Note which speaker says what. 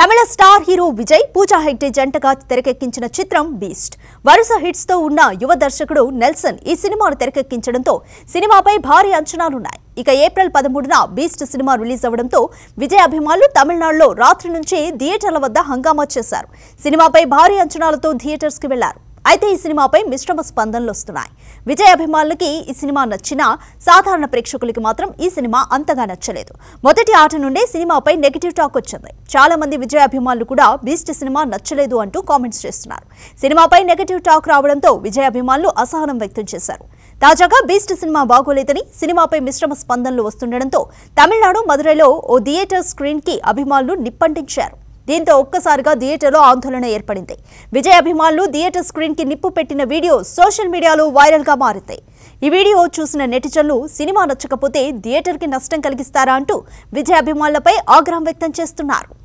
Speaker 1: తమిళ star hero Vijay Pooja Hegde జంటగా తెరకెక్కించిన చిత్రం బీస్ట్ వరుస హిట్స్ తో ఉన్న యువ దర్శకుడు నెల్సన్ ఈ సినిమాను తెరకెక్కించడంతో సినిమాపై భారీ అంచనాలున్నాయి ఇక ఏప్రిల్ పదమూడున బీస్ట్ సినిమా రిలీజ్ అవ్వడంతో విజయ్ అభిమానులు తమిళనాడులో రాత్రి నుంచి థియేటర్ల వద్ద హంగామా చేశారు సినిమాపై భారీ అంచనాలతో థియేటర్స్ కి వెళ్లారు అయితే ఈ సినిమాపై మిశ్రమ స్పందనలు వస్తున్నాయి విజయ్ అభిమానులకి ఈ సినిమా నచ్చినా సాధారణ ప్రేక్షకులకి మాత్రం ఈ సినిమా అంతగా నచ్చలేదు మొదటి ఆట నుండే సినిమాపై నెగిటివ్ టాక్ వచ్చింది చాలా మంది విజయ్ అభిమానులు కూడా బీస్ట్ సినిమా నచ్చలేదు అంటూ కామెంట్స్ చేస్తున్నారు సినిమాపై నెగిటివ్ టాక్ రావడంతో విజయ్ అభిమానులు అసహనం వ్యక్తం చేశారు తాజాగా బీస్ట్ సినిమా బాగోలేదని సినిమాపై మిశ్రమ స్పందనలు వస్తుండడంతో తమిళనాడు మదురైలో ఓ థియేటర్ స్క్రీన్కి అభిమానులు నిప్పంటించారు దీంతో ఒక్కసారిగా థియేటర్లో ఆందోళన ఏర్పడింది విజయ్ అభిమానులు థియేటర్ స్క్రీన్ కి నిప్పు పెట్టిన వీడియో సోషల్ మీడియాలో వైరల్ గా మారింది ఈ వీడియో చూసిన నెటిజన్లు సినిమా నచ్చకపోతే థియేటర్ నష్టం కలిగిస్తారా అంటూ విజయ్ అభిమానులపై ఆగ్రహం వ్యక్తం చేస్తున్నారు